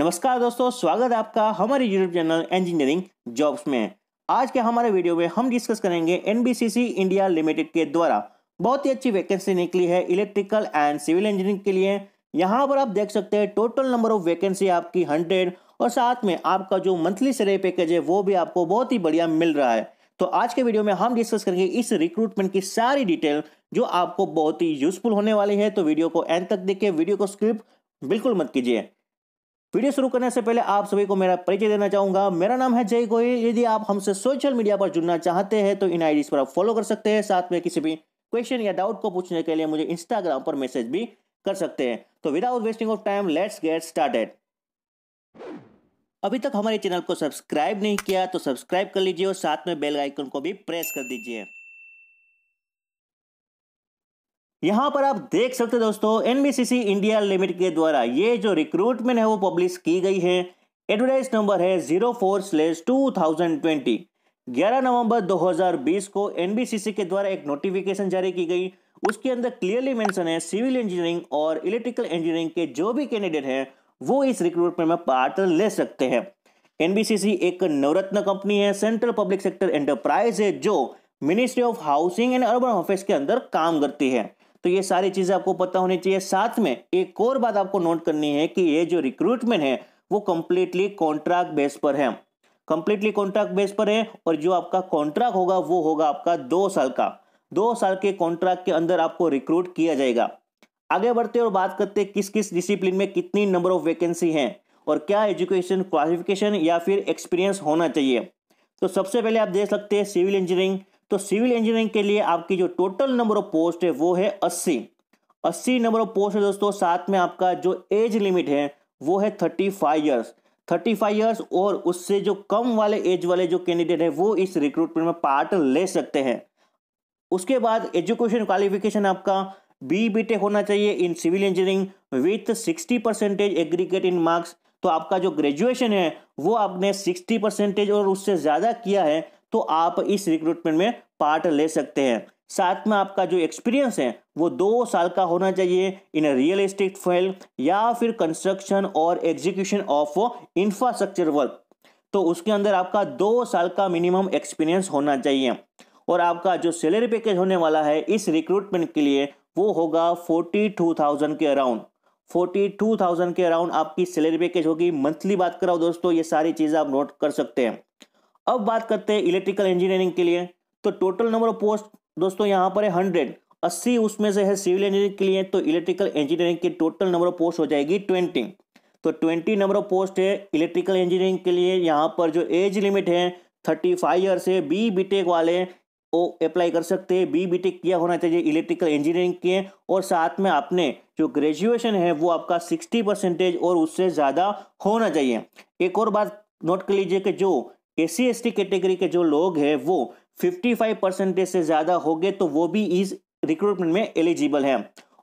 नमस्कार दोस्तों स्वागत है आपका हमारे यूट्यूब चैनल इंजीनियरिंग जॉब्स में आज के हमारे वीडियो में हम डिस्कस करेंगे एन इंडिया लिमिटेड के द्वारा बहुत ही अच्छी वैकेंसी निकली है इलेक्ट्रिकल एंड सिविल इंजीनियरिंग के लिए यहाँ पर आप देख सकते हैं टोटल नंबर ऑफ वैकेंसी आपकी हंड्रेड और साथ में आपका जो मंथली सरे पैकेज है वो भी आपको बहुत ही बढ़िया मिल रहा है तो आज के वीडियो में हम डिस्कस करेंगे इस रिक्रूटमेंट की सारी डिटेल जो आपको बहुत ही यूजफुल होने वाली है तो वीडियो को एंड तक देखिए वीडियो को स्क्रिप्ट बिल्कुल मत कीजिए वीडियो शुरू करने से पहले आप सभी को मेरा परिचय देना चाहूंगा मेरा नाम है जय गोयल यदि आप हमसे सोशल मीडिया पर जुड़ना चाहते हैं तो इन आईडीज पर आप फॉलो कर सकते हैं साथ में किसी भी क्वेश्चन या डाउट को पूछने के लिए मुझे इंस्टाग्राम पर मैसेज भी कर सकते हैं तो without wasting of time let's get started अभी तक हमारे चैनल को सब्सक्राइब नहीं किया तो सब्सक्राइब कर लीजिए और साथ में बेल आइकन को भी प्रेस कर दीजिए यहां पर आप देख सकते हो दोस्तों एनबीसीसी इंडिया लिमिटेड के द्वारा ये जो रिक्रूटमेंट है वो पब्लिश की गई है एडवर्टाइज नंबर है zero four slash two thousand twenty ग्यारह नवंबर बीस को एनबीसीसी के द्वारा एक नोटिफिकेशन जारी की गई उसके अंदर क्लियरली मेंशन है सिविल इंजीनियरिंग और इलेक्ट्रिकल इंजीनियरिंग के जो भी कैंडिडेट हैं वो इस रिक्रूटमेंट में पार्ट ले सकते हैं एनबीसीसी एक नवरत्न कंपनी है सेंट्रल पब्लिक सेक्टर एंटरप्राइज है जो ministry of housing and urban affairs के अंदर काम करती है तो ये सारी चीजें आपको पता होनी चाहिए साथ में एक और बात आपको नोट करनी है कि ये जो रिक्रूटमेंट है वो कंप्लीटली कॉन्ट्रैक्ट बेस पर है कंप्लीटली कॉन्ट्रैक्ट बेस पर है और जो आपका कॉन्ट्रैक्ट होगा वो होगा आपका दो साल का दो साल के कॉन्ट्रैक्ट के अंदर आपको रिक्रूट किया जाएगा आगे बढ़ते और बात करते किस किस डिसिप्लिन में कितनी नंबर ऑफ वैकेंसी है और क्या एजुकेशन क्वालिफिकेशन या फिर एक्सपीरियंस होना चाहिए तो सबसे पहले आप देख सकते हैं सिविल इंजीनियरिंग तो सिविल इंजीनियरिंग के लिए आपकी जो टोटल नंबर ऑफ पोस्ट है वो है अस्सी अस्सी नंबर ऑफ पोस्ट है दोस्तों साथ में आपका जो एज लिमिट है वो है thirty five years thirty five years और उससे जो कम वाले एज वाले जो कैंडिडेट है वो इस रिक्रूटमेंट में पार्ट ले सकते हैं उसके बाद एजुकेशन क्वालिफिकेशन आपका बी बी टेक होना चाहिए in civil engineering with sixty percentage aggregate in marks तो आपका जो ग्रेजुएशन है वो आपने सिक्सटी परसेंटेज और उससे ज़्यादा किया है तो आप इस रिक्रूटमेंट में पार्ट ले सकते हैं साथ में आपका जो एक्सपीरियंस है वो दो साल का होना चाहिए इन रियल एस्टेट फाइल या फिर कंस्ट्रक्शन और एग्जीक्यूशन ऑफ इंफ्रास्ट्रक्चर वर्क तो उसके अंदर आपका दो साल का मिनिमम एक्सपीरियंस होना चाहिए और आपका जो सैलरी पैकेज होने वाला है इस रिक्रूटमेंट के लिए वो होगा फोर्टी टू थाउजेंड के अराउंड फोर्टी टू थाउजेंड के अराउंड आपकी सैलरी पैकेज होगी मंथली बात कराओ दोस्तों ये सारी चीज़ आप नोट कर सकते हैं अब बात करते हैं इलेक्ट्रिकल इंजीनियरिंग के लिए तो टोटल नंबर ऑफ पोस्ट दोस्तों यहाँ पर है हंड्रेड अस्सी उसमें से है सिविल इंजीनियरिंग के लिए तो इलेक्ट्रिकल इंजीनियरिंग की टोटल नंबर ऑफ पोस्ट हो जाएगी ट्वेंटी तो ट्वेंटी नंबर ऑफ पोस्ट है इलेक्ट्रिकल इंजीनियरिंग के लिए यहाँ पर जो एज लिमिट है थर्टी फाइव ईयर्स है बी टेक e वाले वो अप्लाई कर सकते हैं बी टेक e किया होना चाहिए इलेक्ट्रिकल इंजीनियरिंग के और साथ में आपने जो ग्रेजुएशन है वो आपका सिक्सटी परसेंटेज और उससे ज़्यादा होना चाहिए एक और बात नोट कर लीजिए कि जो एस सी कैटेगरी के जो लोग हैं वो 55 परसेंटेज से ज़्यादा हो गए तो वो भी इस रिक्रूटमेंट में एलिजिबल है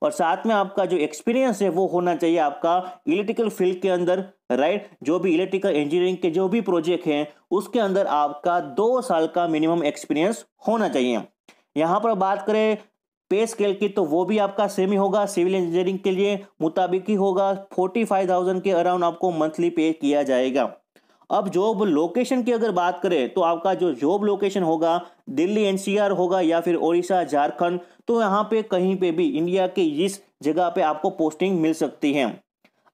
और साथ में आपका जो एक्सपीरियंस है वो होना चाहिए आपका इलेक्ट्रिकल फील्ड के अंदर राइट जो भी इलेक्ट्रिकल इंजीनियरिंग के जो भी प्रोजेक्ट हैं उसके अंदर आपका दो साल का मिनिमम एक्सपीरियंस होना चाहिए यहाँ पर बात करें पे स्केल की तो वो भी आपका सेम ही होगा सिविल इंजीनियरिंग के लिए मुताबिक ही होगा फोर्टी फाइव थाउजेंड के अराउंड आपको मंथली पे किया जाएगा अब जॉब लोकेशन की अगर बात करें तो आपका जो जॉब लोकेशन होगा दिल्ली एनसीआर होगा या फिर ओडिशा झारखंड तो यहाँ पे कहीं पे भी इंडिया के इस जगह पे आपको पोस्टिंग मिल सकती है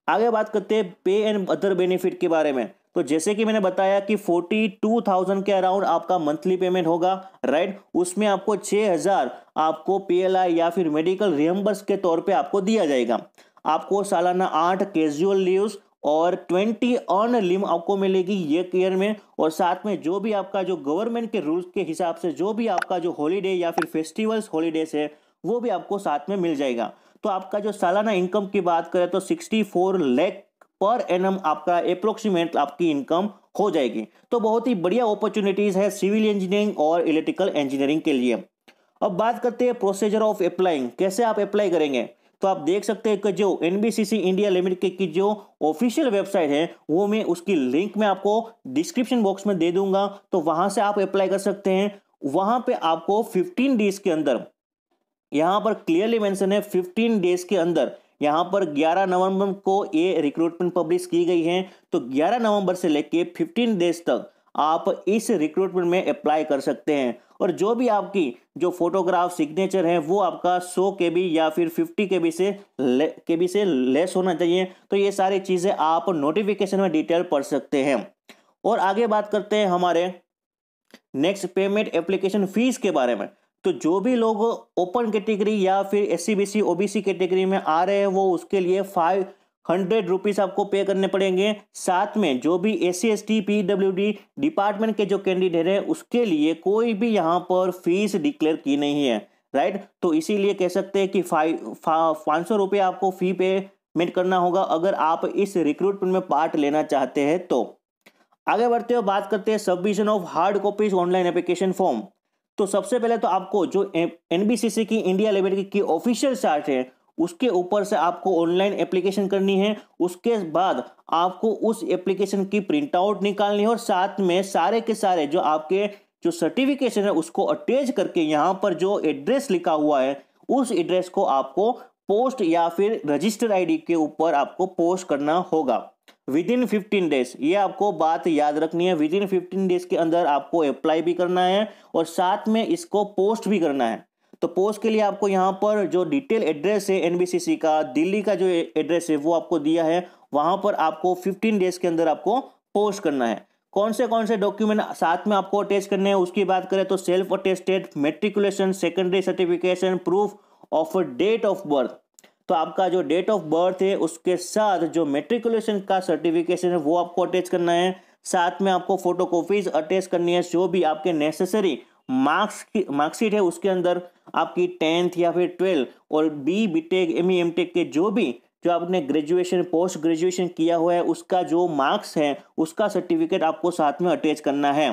आगे बात करते हैं पे एंड अदर बेनिफिट के बारे में तो जैसे कि मैंने बताया कि फोर्टी टू थाउजेंड के अराउंड आपका मंथली पेमेंट होगा राइट उसमें आपको छः हज़ार आपको पीएलआई या फिर मेडिकल रियम्बर्स के तौर पे आपको दिया जाएगा आपको सालाना आठ कैजुअल लीव्स और 20 अर्न लिम आपको मिलेगी ये ईयर में और साथ में जो भी आपका जो गवर्नमेंट के रूल्स के हिसाब से जो भी आपका जो हॉलीडे या फिर फेस्टिवल्स हॉलीडेज है वो भी आपको साथ में मिल जाएगा तो आपका जो सालाना इनकम की बात करें तो 64 लैख पर एन आपका अप्रोक्सीमेट आपकी इनकम हो जाएगी तो बहुत ही बढ़िया अपॉर्चुनिटीज़ है सिविल इंजीनियरिंग और इलेक्ट्रिकल इंजीनियरिंग के लिए अब बात करते हैं प्रोसीजर ऑफ अप्लाइंग कैसे आप अप्लाई करेंगे तो आप देख सकते हैं कि जो एन इंडिया लिमिटेड की जो ऑफिशियल वेबसाइट है वो मैं उसकी लिंक में आपको डिस्क्रिप्शन बॉक्स में दे दूंगा तो वहां से आप अप्लाई कर सकते हैं वहां पे आपको 15 डेज के अंदर यहां पर क्लियरली मेंशन है 15 डेज के अंदर यहां पर 11 नवंबर को ये रिक्रूटमेंट पब्लिश की गई है तो 11 नवंबर से लेके 15 डेज तक आप इस रिक्रूटमेंट में अप्लाई कर सकते हैं और जो भी आपकी जो फोटोग्राफ सिग्नेचर है वो आपका 100 के बी या फिर 50 के बी से के बी से लेस होना चाहिए तो ये सारी चीज़ें आप नोटिफिकेशन में डिटेल पढ़ सकते हैं और आगे बात करते हैं हमारे नेक्स्ट पेमेंट एप्लीकेशन फीस के बारे में तो जो भी लोग ओपन कैटेगरी या फिर S C B C O B C category में आ रहे हैं वो उसके लिए फाइव हंड्रेड रुपीज़ आपको पे करने पड़ेंगे साथ में जो भी S C S T P W D department के जो कैंडिडेट है उसके लिए कोई भी यहाँ पर फीस डिक्लेयर की नहीं है राइट तो इसीलिए कह सकते हैं कि फाइव पाँच सौ रुपये आपको फी पेमेंट करना होगा अगर आप इस रिक्रूटमेंट में पार्ट लेना चाहते हैं तो आगे बढ़ते हो बात करते हैं submission of hard copies online application form तो सबसे पहले तो आपको जो एनबीसीसी की इंडिया लिमिटेड की ऑफिशियल चार्ट है उसके ऊपर से आपको ऑनलाइन एप्लीकेशन करनी है उसके बाद आपको उस एप्लीकेशन की प्रिंट आउट निकालनी है और साथ में सारे के सारे जो आपके जो सर्टिफिकेशन है उसको अटैच करके यहाँ पर जो एड्रेस लिखा हुआ है उस एड्रेस को आपको पोस्ट या फिर रजिस्टर आईडी के ऊपर आपको पोस्ट करना होगा विद इन फिफ्टीन डेज ये आपको बात याद रखनी है विद इन फिफ्टीन डेज के अंदर आपको अप्लाई भी करना है और साथ में इसको पोस्ट भी करना है तो पोस्ट के लिए आपको यहाँ पर जो डिटेल एड्रेस है एनबीसीसी का दिल्ली का जो एड्रेस है वो आपको दिया है वहाँ पर आपको फिफ्टीन डेज के अंदर आपको पोस्ट करना है कौन से कौन से डॉक्यूमेंट साथ में आपको अटैच करने हैं उसकी बात करें तो self attested matriculation secondary certification proof of date of birth तो आपका जो डेट ऑफ बर्थ है उसके साथ जो मेट्रिकुलेशन का सर्टिफिकेशन है वो आपको अटैच करना है साथ में आपको फोटो कॉपीज अटैच करनी है जो भी आपके नेसेसरी मार्क्स की मार्क्सिट है उसके अंदर आपकी टेंथ या फिर ट्वेल्थ और B B tech M E M tech के जो भी जो आपने ग्रेजुएशन पोस्ट ग्रेजुएशन किया हुआ है उसका जो मार्क्स है उसका सर्टिफिकेट आपको साथ में अटैच करना है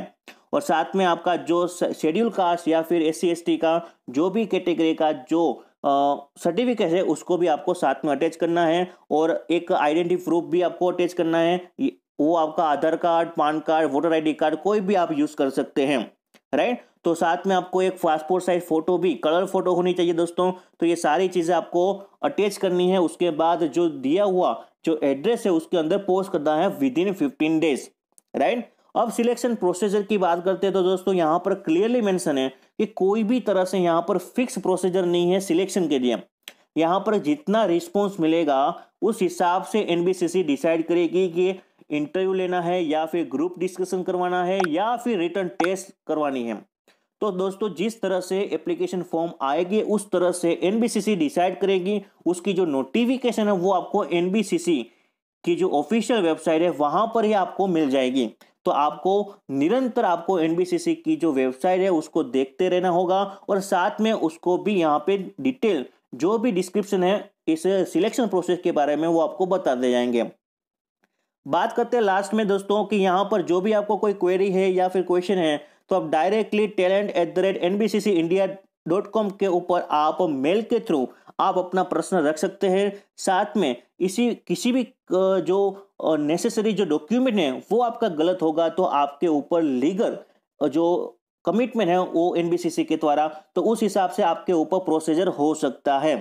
और साथ में आपका जो शेड्यूल कास्ट या फिर एस सी का जो भी कैटेगरी का जो सर्टिफिकेट है उसको भी आपको साथ में अटैच करना है और एक आइडेंटिटी प्रूफ भी आपको अटैच करना है वो आपका Aadhaar card PAN card voter ID card कोई भी आप यूज़ कर सकते हैं राइट तो साथ में आपको एक पासपोर्ट साइज फोटो भी कलर फोटो होनी चाहिए दोस्तों तो ये सारी चीज़ें आपको अटैच करनी है उसके बाद जो दिया हुआ जो एड्रेस है उसके अंदर पोस्ट करना है within fifteen days right अब सिलेक्शन प्रोसीजर की बात करते हैं तो दोस्तों यहाँ पर क्लियरली मेंशन है कि कोई भी तरह से यहाँ पर फिक्स प्रोसीजर नहीं है सिलेक्शन के लिए यहाँ पर जितना रिस्पॉन्स मिलेगा उस हिसाब से एनबीसीसी डिसाइड करेगी कि इंटरव्यू लेना है या फिर ग्रुप डिस्कशन करवाना है या फिर रिटर्न टेस्ट करवानी है तो दोस्तों जिस तरह से एप्लीकेशन फॉर्म आएगी उस तरह से एनबीसीसी डिसाइड करेगी उसकी जो नोटिफिकेशन है वो आपको एनबीसीसी की जो ऑफिशियल वेबसाइट है वहां पर ही आपको मिल जाएगी तो आपको निरंतर आपको एनबीसीसी की जो वेबसाइट है उसको देखते रहना होगा और साथ में उसको भी यहाँ पे डिटेल जो भी डिस्क्रिप्शन है इस सिलेक्शन प्रोसेस के बारे में वो आपको बता दे जाएंगे बात करते हैं लास्ट में दोस्तों कि यहाँ पर जो भी आपको कोई क्वेरी है या फिर क्वेश्चन है तो आप directly talent at the rate N B C C India dot com के ऊपर आप मेल के थ्रू आप अपना प्रश्न रख सकते हैं साथ में इसी किसी भी जो नेसेसरी जो डॉक्यूमेंट है वो आपका गलत होगा तो आपके ऊपर लीगल जो कमिटमेंट है वो एनबीसीसी के द्वारा तो उस हिसाब से आपके ऊपर प्रोसीजर हो सकता है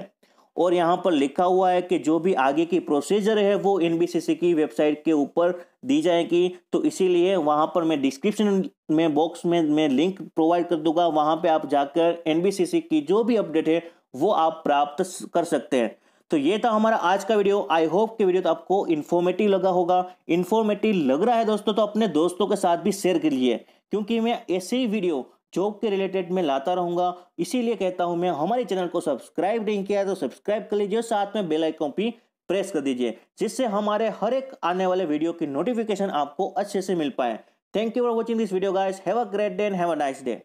और यहाँ पर लिखा हुआ है कि जो भी आगे की प्रोसीजर है वो एन की वेबसाइट के ऊपर दी जाएगी तो इसीलिए वहाँ पर मैं डिस्क्रिप्शन में बॉक्स में मैं लिंक प्रोवाइड कर दूंगा वहाँ पे आप जाकर एन की जो भी अपडेट है वो आप प्राप्त कर सकते हैं तो ये था हमारा आज का वीडियो आई होप कि वीडियो तो आपको इन्फॉर्मेटिव लगा होगा इन्फॉर्मेटिव लग रहा है दोस्तों तो अपने दोस्तों के साथ भी शेयर लिए क्योंकि मैं ऐसे ही वीडियो जॉब के रिलेटेड में लाता रहूंगा इसीलिए कहता हूं मैं हमारे चैनल को सब्सक्राइब नहीं किया तो सब्सक्राइब कर लीजिए साथ में बेल आइकन भी प्रेस कर दीजिए जिससे हमारे हर एक आने वाले वीडियो की नोटिफिकेशन आपको अच्छे से मिल पाए thank you for watching this video guys have a great day and have a nice day